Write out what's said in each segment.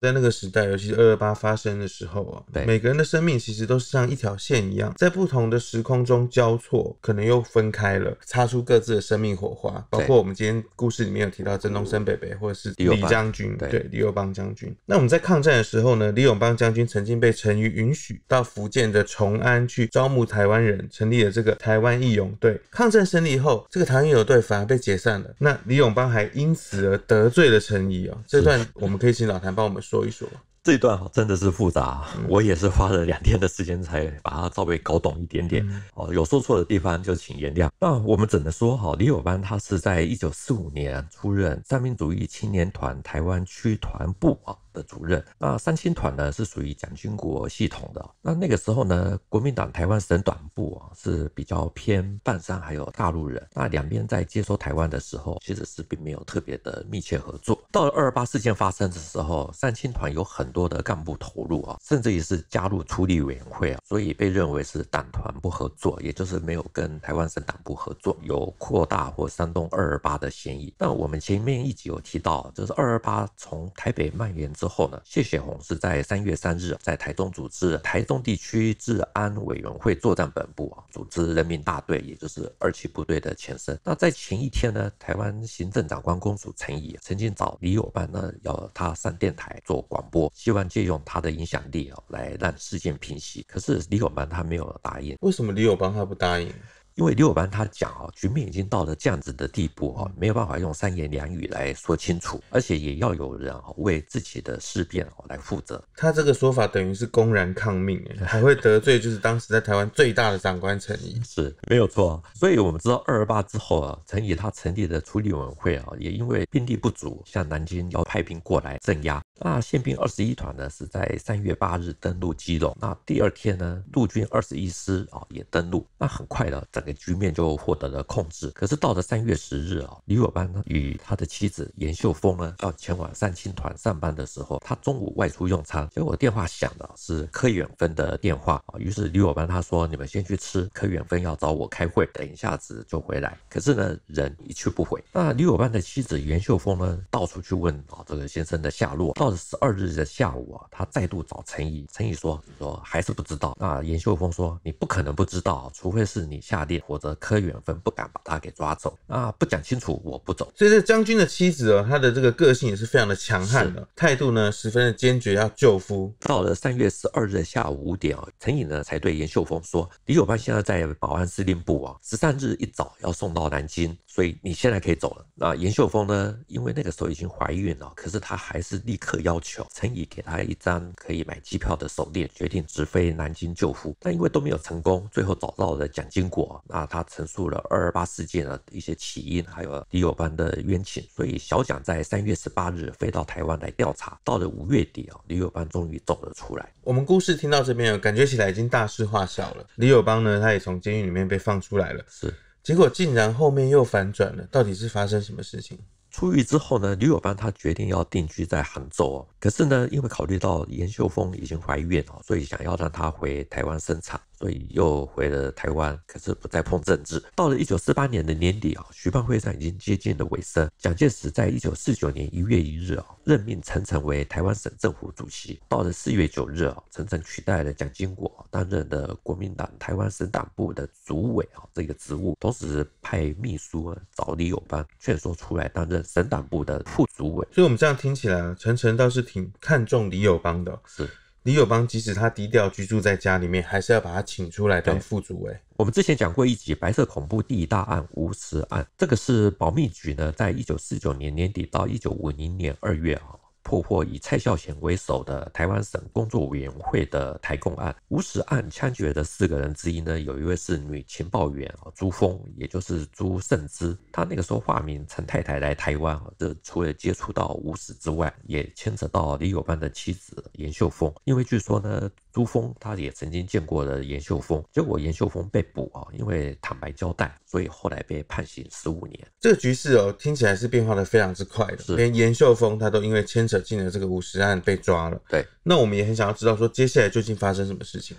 在那个时代，尤其是二二八发生的时候啊，对每个人的生命其实都是像一条线一样，在不同的时空中交错，可能又分开了，擦出各自的生命火花。包括我们今天故事里面有提到郑东升、北北，或者是李将军，对李友邦将军。那我们在抗战的时候呢，李永邦将军曾经被陈仪允许到福建的崇安去招募台湾人，成立了这个台湾义勇队。抗战胜利后，这个台湾义勇队反而被解散了。那李永邦还因此而得罪了陈仪哦，这段我们可以请老谭帮我们。说一说这一段真的是复杂，我也是花了两天的时间才把它稍微搞懂一点点哦，有说错的地方就请原谅。那我们只能说哈，李友邦他是在一九四五年出任三民主义青年团台湾区团部啊。的主任，那三青团呢是属于蒋经国系统的。那那个时候呢，国民党台湾省党部啊是比较偏半山还有大陆人，那两边在接收台湾的时候，其实是并没有特别的密切合作。到了二二八事件发生的时候，三青团有很多的干部投入啊，甚至于是加入处理委员会啊，所以被认为是党团不合作，也就是没有跟台湾省党部合作，有扩大或煽动二二八的嫌疑。那我们前面一集有提到，就是二二八从台北蔓延至。之后呢？谢雪红是在三月三日，在台中组织台中地区治安委员会作战本部啊，组织人民大队，也就是二七部队的前身。那在前一天呢，台湾行政长官公署陈仪曾经找李友邦，呢，要他上电台做广播，希望借用他的影响力啊，来让事件平息。可是李友邦他没有答应。为什么李友邦他不答应？因为刘友邦他讲啊，局面已经到了这样子的地步啊，没有办法用三言两语来说清楚，而且也要有人啊为自己的事变啊来负责。他这个说法等于是公然抗命，还会得罪就是当时在台湾最大的长官陈仪。是没有错，所以我们知道二二八之后啊，陈仪他成立的处理委员会啊，也因为兵力不足，向南京要派兵过来镇压。那宪兵二十一团呢，是在三月八日登陆基隆，那第二天呢，陆军二十一师啊也登陆，那很快的，整个局面就获得了控制。可是到了三月十日啊，李友邦呢与他的妻子严秀峰呢要前往三青团上班的时候，他中午外出用餐，结果电话响了，是柯远芬的电话啊，于是李友邦他说：“你们先去吃，柯远芬要找我开会，等一下子就回来。”可是呢，人一去不回。那李友邦的妻子严秀峰呢，到处去问啊这个先生的下落。十二日的下午啊，他再度找陈毅，陈毅说说还是不知道。那严秀峰说，你不可能不知道，除非是你下令否则柯远芬不敢把他给抓走那不讲清楚，我不走。所以这将军的妻子哦，她的这个个性也是非常的强悍的，态度呢十分的坚决，要救夫。到了三月十二日下午五点啊，陈毅呢才对严秀峰说，李九半现在在保安司令部啊，十三日一早要送到南京，所以你现在可以走了。那严秀峰呢，因为那个时候已经怀孕了，可是他还是立刻。要求曾以给他一张可以买机票的手链，决定直飞南京救父，但因为都没有成功，最后找到了蒋经国。那他陈述了二二八事件的一些起因，还有李友邦的冤情。所以小蒋在三月十八日飞到台湾来调查，到了五月底啊，李友邦终于走了出来。我们故事听到这边感觉起来已经大事化小了。李友邦呢，他也从监狱里面被放出来了，是。结果竟然后面又反转了，到底是发生什么事情？出狱之后呢，女友邦他决定要定居在杭州哦。可是呢，因为考虑到严秀峰已经怀孕哦，所以想要让她回台湾生产。所以又回了台湾，可是不再碰政治。到了一九四八年的年底啊，徐蚌会上已经接近了尾声。蒋介石在一九四九年一月一日啊，任命陈诚为台湾省政府主席。到了四月九日啊，陈诚取代了蒋经国，担任的国民党台湾省党部的主委啊，这个职务。同时派秘书找李友邦劝说出来担任省党部的副主委。所以，我们这样听起来，陈诚倒是挺看重李友邦的，是。李友邦即使他低调居住在家里面，还是要把他请出来当副主委。我们之前讲过一集《白色恐怖》第一大案无死案，这个是保密局呢，在一九四九年年底到一九五零年二月啊。破获以蔡孝贤为首的台湾省工作委员会的台共案，无实案枪决的四个人之一呢，有一位是女情报员啊朱峰，也就是朱慎之，他那个时候化名陈太太来台湾啊，这除了接触到吴石之外，也牵扯到李友邦的妻子严秀峰，因为据说呢。朱峰他也曾经见过的严秀峰，结果严秀峰被捕啊，因为坦白交代，所以后来被判刑十五年。这个局势哦，听起来是变化的非常之快的，连严秀峰他都因为牵扯进了这个五十案被抓了。对，那我们也很想要知道说，接下来究竟发生什么事情。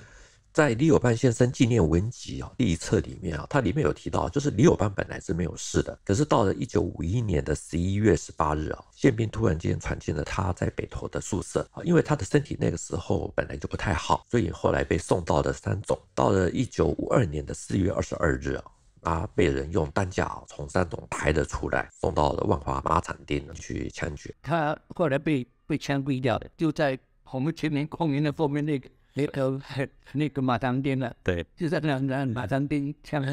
在李友邦先生纪念文集啊，第一册里面啊，它里面有提到，就是李友邦本来是没有事的，可是到了一九五一年的十一月十八日啊，宪兵突然间闯进了他在北投的宿舍啊，因为他的身体那个时候本来就不太好，所以后来被送到了三总。到了一九五二年的四月二十二日啊，他被人用担架从三总抬了出来，送到了万华马场店去枪决。他后来被被枪毙掉的，就在我们全民公园那后面那个。那头那个马场丁了，对，就在那那马场丁枪。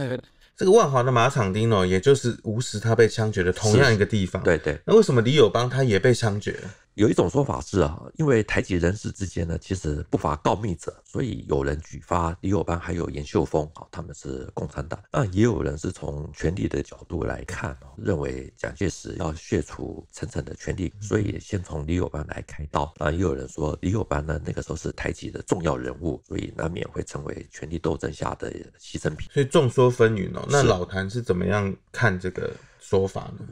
这个万华的马场丁哦，也就是吴石他被枪决的同样一个地方。对对，那为什么李友邦他也被枪决？有一种说法是啊，因为台籍人士之间呢，其实不乏告密者，所以有人举发李友邦还有严秀峰啊，他们是共产党。那也有人是从权力的角度来看认为蒋介石要削除陈诚的权力，所以先从李友邦来开刀。那也有人说李友邦呢，那个时候是台籍的重要人物，所以难免会成为权力斗争下的牺牲品。所以众说纷纭哦。那老谭是怎么样看这个说法呢？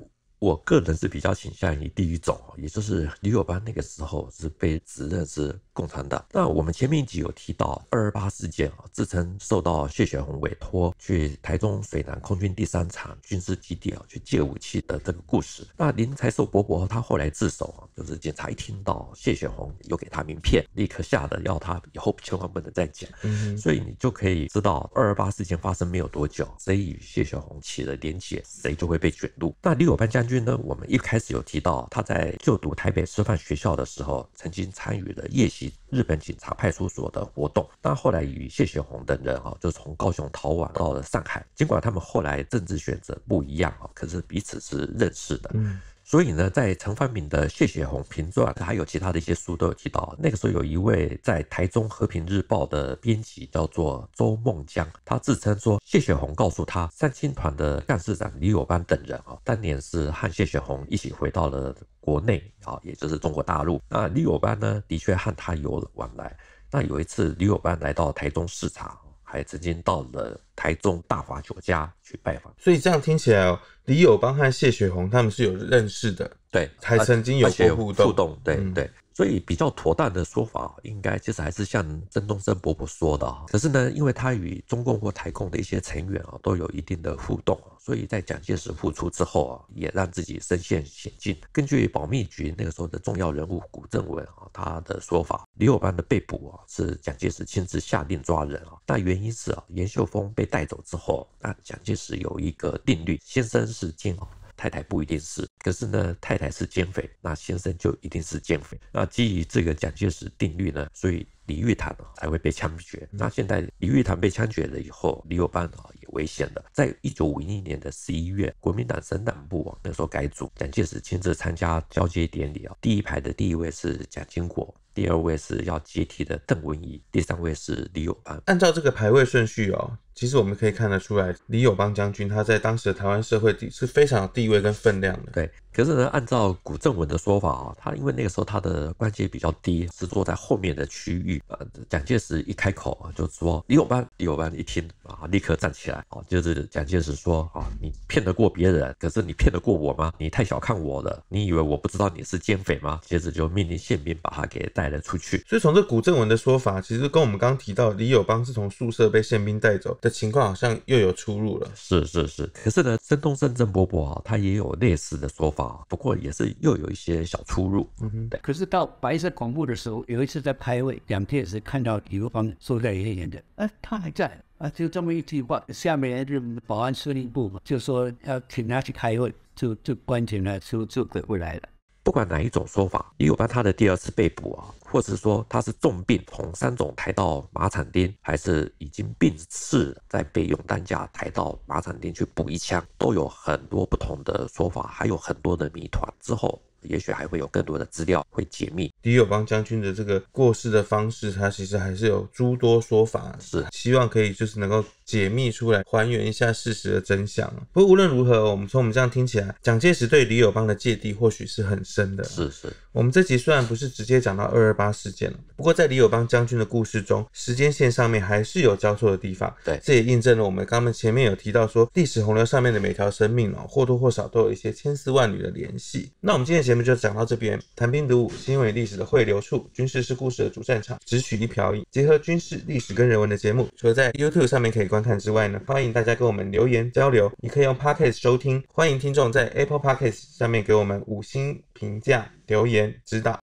我个人是比较倾向于第一种哦，也就是李友邦那个时候是被指认是。共产党。那我们前面集有提到二二八事件啊，自称受到谢雪红委托去台中水南空军第三厂军事基地啊去借武器的这个故事。那林财寿伯伯他后来自首啊，就是警察一听到谢雪红有给他名片，立刻吓得要他以后千万不能再讲。嗯。所以你就可以知道，二二八事件发生没有多久，谁与谢雪红起了连结，谁就会被卷入。那李友邦将军呢？我们一开始有提到他在就读台北师范学校的时候，曾经参与了夜袭。日本警察派出所的活动，但后来与谢雪红等人啊，就从高雄逃亡到了上海。尽管他们后来政治选择不一样啊，可是彼此是认识的。嗯。所以呢，在陈方敏的《谢雪红评传》还有其他的一些书都有提到，那个时候有一位在台中和平日报的编辑叫做周梦江，他自称说谢雪红告诉他，三青团的干事长李友邦等人啊，当年是和谢雪红一起回到了国内啊，也就是中国大陆。那李友邦呢，的确和他有往来。那有一次李友邦来到台中视察。还曾经到了台中大华酒家去拜访，所以这样听起来哦，李友邦和谢雪红他们是有认识的，对，还曾经有过互动，对对。所以比较妥当的说法，应该其实还是像曾东生伯伯说的。可是呢，因为他与中共或台共的一些成员啊，都有一定的互动，所以在蒋介石复出之后啊，也让自己身陷险境。根据保密局那个时候的重要人物古正文啊，他的说法，李友邦的被捕啊，是蒋介石亲自下令抓人啊。但原因是啊，严秀峰被带走之后，那蒋介石有一个定律，先生是敬啊。太太不一定是，可是呢，太太是奸匪，那先生就一定是奸匪。那基于这个蒋介石定律呢，所以李玉堂才会被枪决。那现在李玉堂被枪决了以后，李友邦啊也危险了。在一九五一年的十一月，国民党省党部啊那时候改组，蒋介石亲自参加交接典礼啊，第一排的第一位是蒋经国，第二位是要接替的邓文仪，第三位是李友邦。按照这个排位顺序啊。其实我们可以看得出来，李友邦将军他在当时的台湾社会底是非常有地位跟分量的。对，可是呢，按照古正文的说法啊，他因为那个时候他的官阶比较低，是坐在后面的区域呃，蒋介石一开口啊，就说李友邦，李友邦一听啊，立刻站起来啊。就是蒋介石说啊，你骗得过别人，可是你骗得过我吗？你太小看我了，你以为我不知道你是奸匪吗？接着就命令宪兵把他给带了出去。所以从这古正文的说法，其实跟我们刚刚提到李友邦是从宿舍被宪兵带走的。情况好像又有出入了，是是是，可是呢，申东升郑伯伯啊，他也有类似的说法，不过也是又有一些小出入。嗯，可是到白色恐怖的时候，有一次在开会，两天也是看到刘芳坐在黑人的，哎，他还在啊，就这么一句话，下面就保安司令部嘛，就说要请他去开会，就就关起来就就回不来了。不管哪一种说法，李友邦他的第二次被捕啊，或者是说他是重病从三种抬到马场町，还是已经病逝，再被用担架抬到马场町去补一枪，都有很多不同的说法，还有很多的谜团。之后也许还会有更多的资料会解密。李友邦将军的这个过世的方式，他其实还是有诸多说法，是希望可以就是能够。解密出来，还原一下事实的真相。不过无论如何，我们从我们这样听起来，蒋介石对李友邦的芥蒂或许是很深的。是是，我们这集虽然不是直接讲到二二八事件了，不过在李友邦将军的故事中，时间线上面还是有交错的地方。对，这也印证了我们刚刚前面有提到说，历史洪流上面的每条生命哦，或多或少都有一些千丝万缕的联系。那我们今天节目就讲到这边，谈兵读武，是因为历史的汇流处，军事是故事的主战场，只取一瓢饮，结合军事历史跟人文的节目，除了在 YouTube 上面可以观。之外呢，欢迎大家给我们留言交流。你可以用 Podcast 收听，欢迎听众在 Apple p o d c a s t 上面给我们五星评价、留言指导。